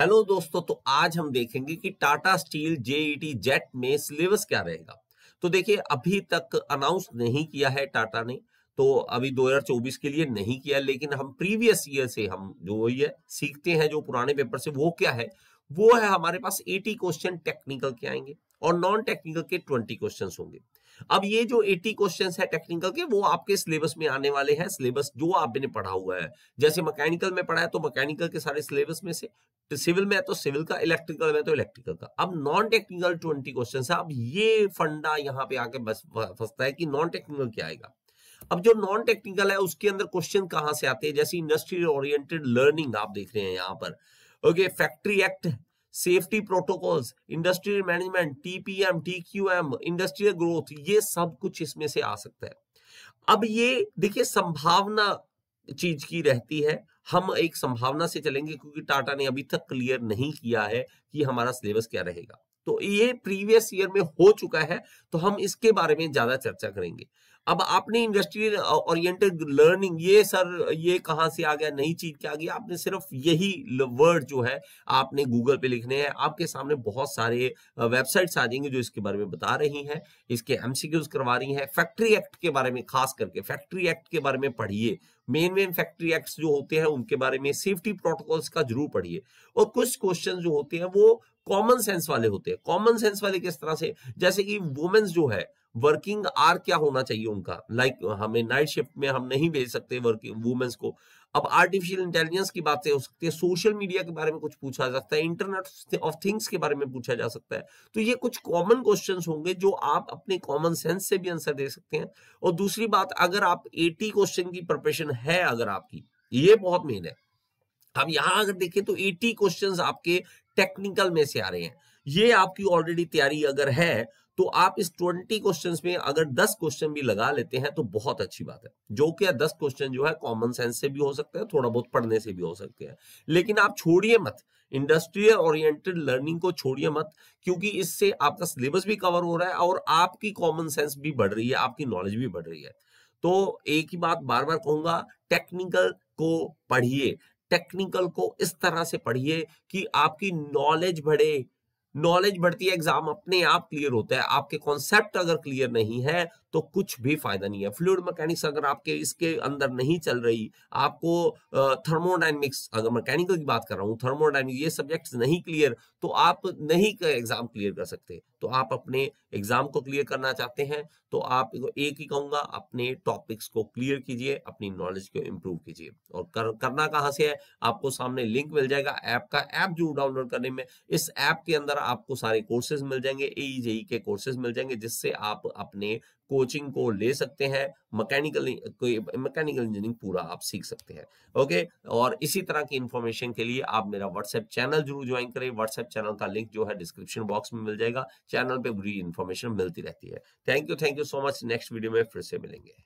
hello दोस्तों तो आज हम देखेंगे कि टाटा स्टील जेईटी जेट में सिलेबस क्या रहेगा तो देखिए अभी तक अनाउंस नहीं किया है टाटा ने तो अभी 2024 के लिए नहीं किया लेकिन हम प्रीवियस ईयर से हम जो ये सीखते हैं जो पुराने पेपर से वो क्या है वो है हमारे पास 80 क्वेश्चन टेक्निकल के आएंगे और नॉन टेक्निकल के 20 क्वेश्चन होंगे अब ये जो 80 क्वेश्चंस है टेक्निकल के वो आपके सिलेबस में आने वाले हैं सिलेबस जो आपने पढ़ा हुआ है जैसे मैकेनिकल में पढ़ा है तो मैकेनिकल के सारे सिलेबस में से सिविल में है तो सिविल का इलेक्ट्रिकल में तो इलेक्ट्रिकल का अब नॉन टेक्निकल ट्वेंटी क्वेश्चन है अब ये फंडा यहाँ पे आके बस फंसता है कि नॉन टेक्निकल क्या आएगा अब जो नॉन टेक्निकल है उसके अंदर क्वेश्चन कहां से आते हैं जैसे इंडस्ट्री ओरिएंटेड लर्निंग आप देख रहे हैं यहाँ पर okay factory act safety protocols industrial management TPM TQM industrial growth ये सब कुछ इसमें से आ सकता है अब ये देखिए संभावना चीज की रहती है हम एक संभावना से चलेंगे क्योंकि टाटा ने अभी तक क्लियर नहीं किया है कि हमारा सिलेबस क्या रहेगा तो ये प्रीवियस ईयर में हो चुका है तो हम इसके बारे में ज्यादा चर्चा करेंगे अब आपने इंडस्ट्रियल ओरिएंटेड लर्निंग ये सर ये कहां से आ गया नई चीज क्या आ गई आपने सिर्फ यही वर्ड जो है आपने गूगल पे लिखने हैं आपके सामने बहुत सारे वेबसाइट्स आ जाएंगे जो इसके बारे में बता रही हैं इसके एमसीक्यूज करवा रही हैं फैक्ट्री एक्ट के बारे में खास करके फैक्ट्री एक्ट के बारे में पढ़िए मेन मेन फैक्ट्री एक्ट जो होते हैं उनके बारे में सेफ्टी प्रोटोकॉल्स का जरूर पढ़िए और कुछ क्वेश्चन जो होते हैं वो कॉमन सेंस वाले होते हैं कॉमन सेंस वाले किस तरह से जैसे कि वुमेन्स जो है वर्किंग आर क्या होना चाहिए उनका लाइक like, हमें नाइट शिफ्ट में हम नहीं भेज सकते वर्किंग वुमेन्स को अब आर्टिफिशियल इंटेलिजेंस की बातें हो सकती है सोशल मीडिया के बारे में कुछ पूछा जा सकता है इंटरनेट ऑफ थिंग्स के बारे में पूछा जा सकता है तो ये कुछ कॉमन क्वेश्चंस होंगे जो आप अपने कॉमन सेंस से भी आंसर दे सकते हैं और दूसरी बात अगर आप एटी क्वेश्चन की प्रिपरेशन है अगर आपकी ये बहुत मेन है हम यहां अगर देखें तो एटी क्वेश्चन आपके टेक्निकल में से आ रहे हैं ये आपकी ऑलरेडी तैयारी अगर है तो आप इस ट्वेंटी क्वेश्चन में अगर दस क्वेश्चन भी लगा लेते हैं तो बहुत अच्छी बात है जो कि दस क्वेश्चन जो है कॉमन सेंस से भी हो सकते हैं थोड़ा बहुत पढ़ने से भी हो सकते हैं लेकिन आप छोड़िए मत इंडस्ट्रियल ओरिएंटेड लर्निंग को छोड़िए मत क्योंकि इससे आपका सिलेबस भी कवर हो रहा है और आपकी कॉमन सेंस भी बढ़ रही है आपकी नॉलेज भी बढ़ रही है तो एक ही बात बार बार कहूंगा टेक्निकल को पढ़िए टेक्निकल को इस तरह से पढ़िए कि आपकी नॉलेज बढ़े नॉलेज बढ़ती है एग्जाम अपने आप क्लियर होता है आपके कॉन्सेप्ट अगर क्लियर नहीं है तो कुछ भी फायदा नहीं है फ्लूड मैकेनिक्स अगर आपके इसके अंदर नहीं चल रही आपको थर्मोडाइनमिक्स अगर मैकेनिकल की बात कर रहा हूँ थर्मोडाइनमिक्स ये सब्जेक्ट नहीं क्लियर तो आप नहीं एग्जाम क्लियर कर सकते तो आप अपने एग्जाम को क्लियर करना चाहते हैं तो आप एक ही कहूंगा अपने टॉपिक्स को क्लियर कीजिए अपनी नॉलेज को इम्प्रूव कीजिए और कर, करना कहाँ से है आपको सामने लिंक मिल जाएगा ऐप का ऐप जरूर डाउनलोड करने में इस ऐप के अंदर आपको सारे कोर्सेज मिल जाएंगे ए के e e कोर्सेज मिल जाएंगे जिससे आप अपने कोचिंग को ले सकते हैं मैकेनिकल कोई मैकेनिकल इंजीनियरिंग पूरा आप सीख सकते हैं ओके और इसी तरह की इन्फॉर्मेशन के लिए आप मेरा व्हाट्सएप चैनल जरूर ज्वाइन करें व्हाट्सएप चैनल का लिंक जो है डिस्क्रिप्शन बॉक्स में मिल जाएगा चैनल पे पूरी इन्फॉर्मेशन मिलती रहती है thank you thank you so much next video में फिर से मिलेंगे